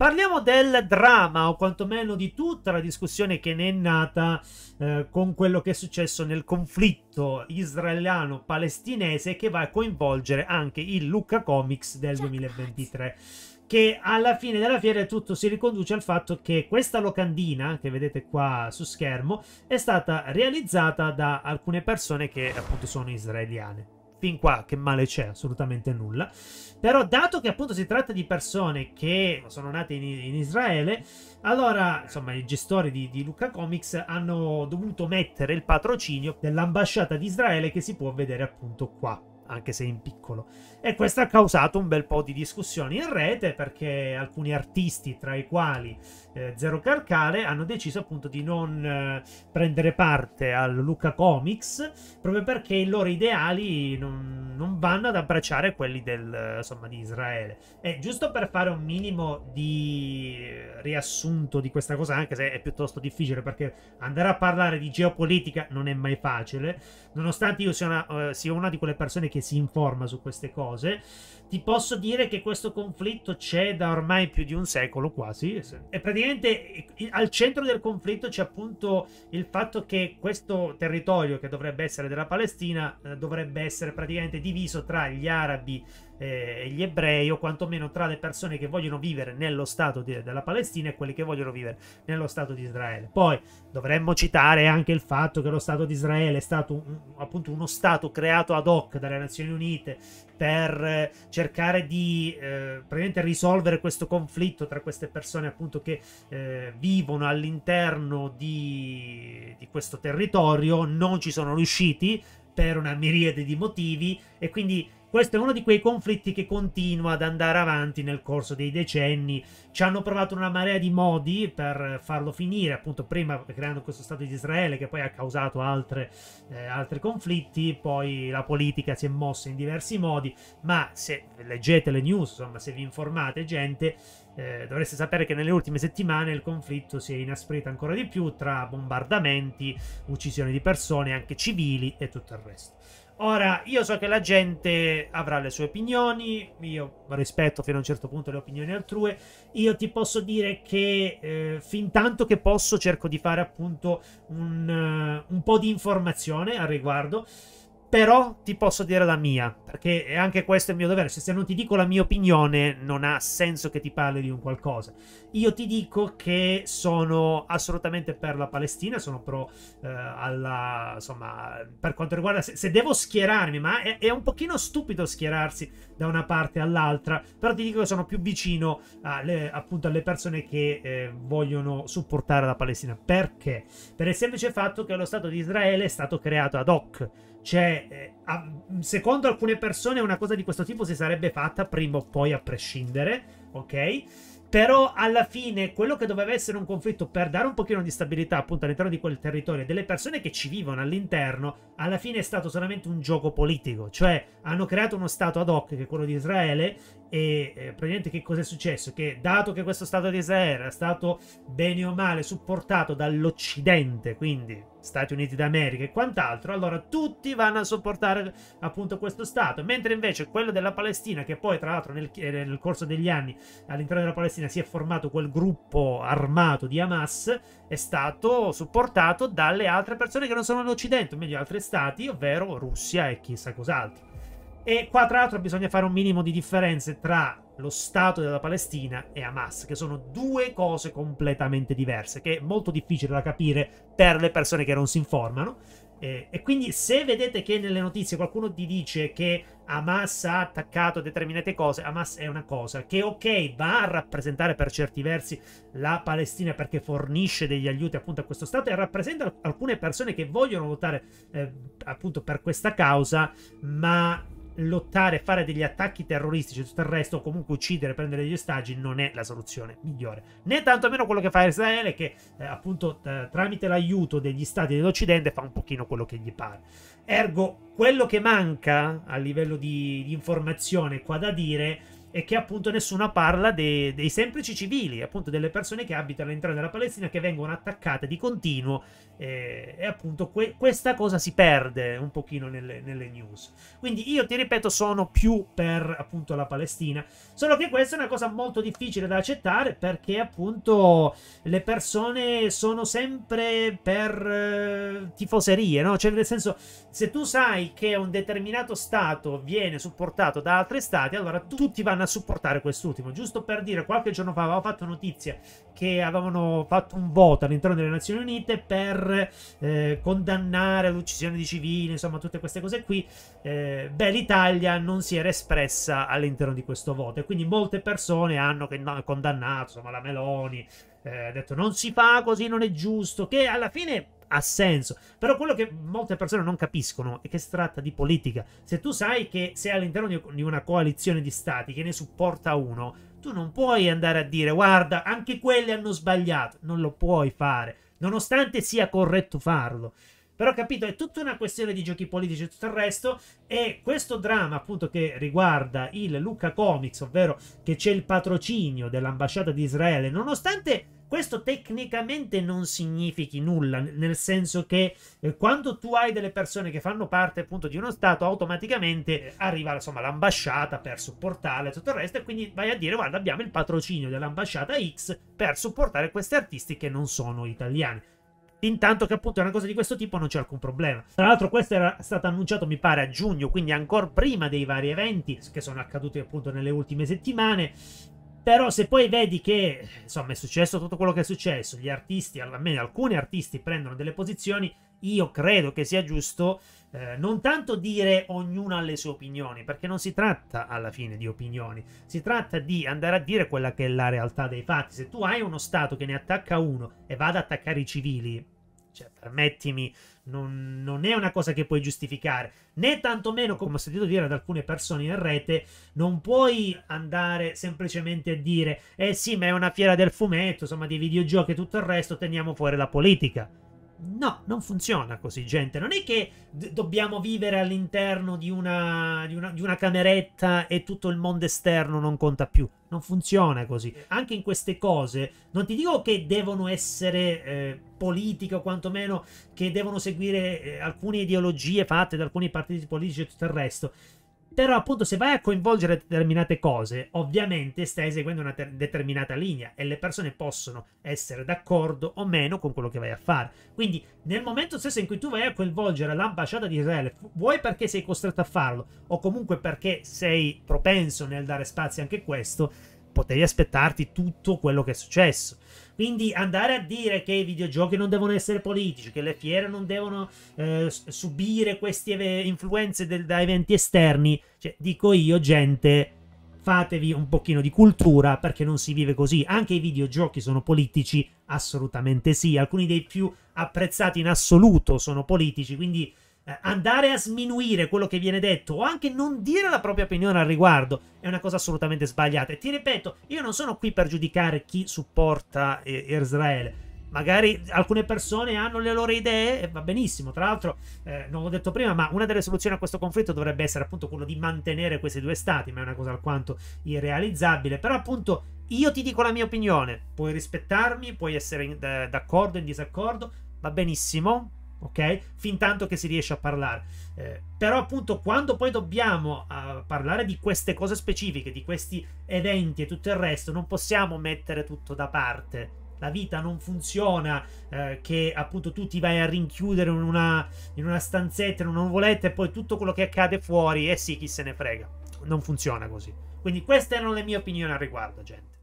Parliamo del dramma, o quantomeno di tutta la discussione che ne è nata eh, con quello che è successo nel conflitto israeliano-palestinese che va a coinvolgere anche il Lucca Comics del 2023 certo. che alla fine della fiera tutto si riconduce al fatto che questa locandina che vedete qua su schermo è stata realizzata da alcune persone che appunto sono israeliane fin qua che male c'è, assolutamente nulla. Però dato che appunto si tratta di persone che sono nate in, in Israele, allora insomma i gestori di, di, Luca Comics hanno dovuto mettere il patrocinio dell'ambasciata di Israele che si può vedere appunto qua anche se in piccolo. E questo ha causato un bel po' di discussioni in rete perché alcuni artisti, tra i quali eh, Zero Carcale, hanno deciso appunto di non eh, prendere parte al Luca Comics proprio perché i loro ideali non non vanno ad abbracciare quelli del, insomma, di Israele. E giusto per fare un minimo di riassunto di questa cosa, anche se è piuttosto difficile, perché andare a parlare di geopolitica non è mai facile, nonostante io sia una, uh, sia una di quelle persone che si informa su queste cose, ti posso dire che questo conflitto c'è da ormai più di un secolo quasi. E praticamente eh, al centro del conflitto c'è appunto il fatto che questo territorio che dovrebbe essere della Palestina eh, dovrebbe essere praticamente di diviso tra gli arabi eh, e gli ebrei o quantomeno tra le persone che vogliono vivere nello Stato di, della Palestina e quelli che vogliono vivere nello Stato di Israele. Poi dovremmo citare anche il fatto che lo Stato di Israele è stato un, appunto uno Stato creato ad hoc dalle Nazioni Unite per eh, cercare di eh, risolvere questo conflitto tra queste persone appunto che eh, vivono all'interno di, di questo territorio, non ci sono riusciti per una miriade di motivi e quindi questo è uno di quei conflitti che continua ad andare avanti nel corso dei decenni. Ci hanno provato una marea di modi per farlo finire, appunto prima creando questo Stato di Israele che poi ha causato altre, eh, altri conflitti, poi la politica si è mossa in diversi modi, ma se leggete le news, insomma se vi informate gente, eh, dovreste sapere che nelle ultime settimane il conflitto si è inasprito ancora di più tra bombardamenti, uccisioni di persone, anche civili e tutto il resto. Ora, io so che la gente avrà le sue opinioni, io rispetto fino a un certo punto le opinioni altrue, io ti posso dire che eh, fin tanto che posso cerco di fare appunto un, uh, un po' di informazione al riguardo, però ti posso dire la mia, perché anche questo è il mio dovere, se non ti dico la mia opinione non ha senso che ti parli di un qualcosa. Io ti dico che sono assolutamente per la Palestina, sono pro eh, alla, insomma, per quanto riguarda se, se devo schierarmi, ma è, è, un pochino stupido schierarsi da una parte all'altra, però ti dico che sono più vicino alle, appunto alle persone che eh, vogliono supportare la Palestina. Perché? Per il semplice fatto che lo Stato di Israele è stato creato ad hoc cioè, eh, secondo alcune persone una cosa di questo tipo si sarebbe fatta prima o poi a prescindere ok? Però alla fine quello che doveva essere un conflitto per dare un pochino di stabilità appunto all'interno di quel territorio e delle persone che ci vivono all'interno, alla fine è stato solamente un gioco politico, cioè hanno creato uno stato ad hoc che è quello di Israele e eh, praticamente che cosa è successo? Che dato che questo stato di Israele era stato bene o male supportato dall'Occidente, quindi Stati Uniti d'America e quant'altro, allora tutti vanno a sopportare appunto questo stato, mentre invece quello della Palestina che poi tra l'altro nel, nel corso degli anni all'interno della Palestina si è formato quel gruppo armato di Hamas, è stato supportato dalle altre persone che non sono l'Occidente, o meglio altri stati, ovvero Russia e chissà cos'altro. E qua tra l'altro bisogna fare un minimo di differenze tra lo Stato della Palestina e Hamas, che sono due cose completamente diverse, che è molto difficile da capire per le persone che non si informano. Eh, e quindi se vedete che nelle notizie qualcuno ti dice che Hamas ha attaccato determinate cose, Hamas è una cosa che ok va a rappresentare per certi versi la Palestina perché fornisce degli aiuti appunto a questo Stato e rappresenta alcune persone che vogliono votare eh, appunto per questa causa, ma lottare, fare degli attacchi terroristici e tutto il resto, comunque uccidere, prendere degli ostaggi, non è la soluzione migliore. Né tantomeno quello che fa Israele, che eh, appunto eh, tramite l'aiuto degli stati dell'Occidente fa un pochino quello che gli pare. Ergo, quello che manca a livello di, di informazione qua da dire è e che appunto nessuno parla dei, dei semplici civili, appunto delle persone che abitano all'interno della Palestina che vengono attaccate di continuo eh, e appunto que- questa cosa si perde un pochino nelle, nelle, news. Quindi io ti ripeto sono più per appunto la Palestina, solo che questa è una cosa molto difficile da accettare perché appunto le persone sono sempre per eh, tifoserie, no? Cioè nel senso se tu sai che un determinato stato viene supportato da altri stati, allora tutti vanno One a supportare quest'ultimo. Giusto per dire, qualche giorno fa avevamo fatto notizia che avevano fatto un voto all'interno delle Nazioni Unite per eh, condannare l'uccisione di civili, insomma tutte queste cose qui. Eh, beh, l'Italia non si era espressa all'interno di questo voto e quindi molte persone hanno condannato, insomma, la Meloni, eh, ha eh, detto non si fa così, non è giusto, che alla fine ha senso. Però quello che molte persone non capiscono è che si tratta di politica. Se tu sai che sei all'interno di una coalizione di stati che ne supporta uno, tu non puoi andare a dire guarda, anche quelli hanno sbagliato. Non lo puoi fare, nonostante sia corretto farlo. Però capito, è tutta una questione di giochi politici e tutto il resto. E questo dramma, appunto, che riguarda il Luca Comics, ovvero che c'è il patrocinio dell'ambasciata di Israele, nonostante questo tecnicamente non significhi nulla, nel senso che eh, quando tu hai delle persone che fanno parte appunto di uno Stato, automaticamente arriva insomma, l'ambasciata per supportarle e tutto il resto, e quindi vai a dire guarda abbiamo il patrocinio dell'ambasciata X per supportare questi artisti che non sono italiani. Intanto che appunto è una cosa di questo tipo non c'è alcun problema. Tra l'altro questo era stato annunciato mi pare a giugno, quindi ancora prima dei vari eventi che sono accaduti appunto nelle ultime settimane. Però se poi vedi che insomma è successo tutto quello che è successo, gli artisti, almeno alcuni artisti prendono delle posizioni, io credo che sia giusto eh, non tanto dire ognuno ha le sue opinioni, perché non si tratta alla fine di opinioni, si tratta di andare a dire quella che è la realtà dei fatti. Se tu hai uno Stato che ne attacca uno e va ad attaccare i civili, cioè, permettimi, non, non, è una cosa che puoi giustificare, né tantomeno, come ho sentito dire ad alcune persone in rete, non puoi andare semplicemente a dire, eh sì, ma è una fiera del fumetto, insomma, dei videogiochi e tutto il resto, teniamo fuori la politica. No, non funziona così, gente. Non è che d- dobbiamo vivere all'interno di una, di, una, di una, cameretta e tutto il mondo esterno non conta più. Non funziona così. Anche in queste cose, non ti dico che devono essere eh, politiche o quantomeno che devono seguire eh, alcune ideologie fatte da alcuni partiti politici e tutto il resto. Però appunto se vai a coinvolgere determinate cose, ovviamente stai eseguendo una determinata linea e le persone possono essere d'accordo o meno con quello che vai a fare. Quindi nel momento stesso in cui tu vai a coinvolgere l'ambasciata di Israele, vuoi perché sei costretto a farlo o comunque perché sei propenso nel dare spazio anche a questo, potevi aspettarti tutto quello che è successo. Quindi andare a dire che i videogiochi non devono essere politici, che le fiere non devono eh, subire queste influenze del, da eventi esterni, cioè, dico io, gente, fatevi un pochino di cultura perché non si vive così. Anche i videogiochi sono politici, assolutamente sì. Alcuni dei più apprezzati in assoluto sono politici, quindi eh, andare a sminuire quello che viene detto o anche non dire la propria opinione al riguardo è una cosa assolutamente sbagliata. E ti ripeto, io non sono qui per giudicare chi supporta eh, Israele. Magari alcune persone hanno le loro idee e va benissimo. Tra l'altro, eh, non l'ho detto prima, ma una delle soluzioni a questo conflitto dovrebbe essere appunto quello di mantenere questi due stati, ma è una cosa alquanto irrealizzabile. Però appunto io ti dico la mia opinione, puoi rispettarmi, puoi essere eh, d'accordo, in disaccordo, va benissimo, ok? Fin tanto che si riesce a parlare. Eh, però appunto quando poi dobbiamo uh, parlare di queste cose specifiche, di questi eventi e tutto il resto, non possiamo mettere tutto da parte. La vita non funziona eh, che appunto tu ti vai a rinchiudere in una, in una stanzetta, in una nuvoletta e poi tutto quello che accade fuori, eh sì, chi se ne frega. Non funziona così. Quindi queste erano le mie opinioni al riguardo, gente.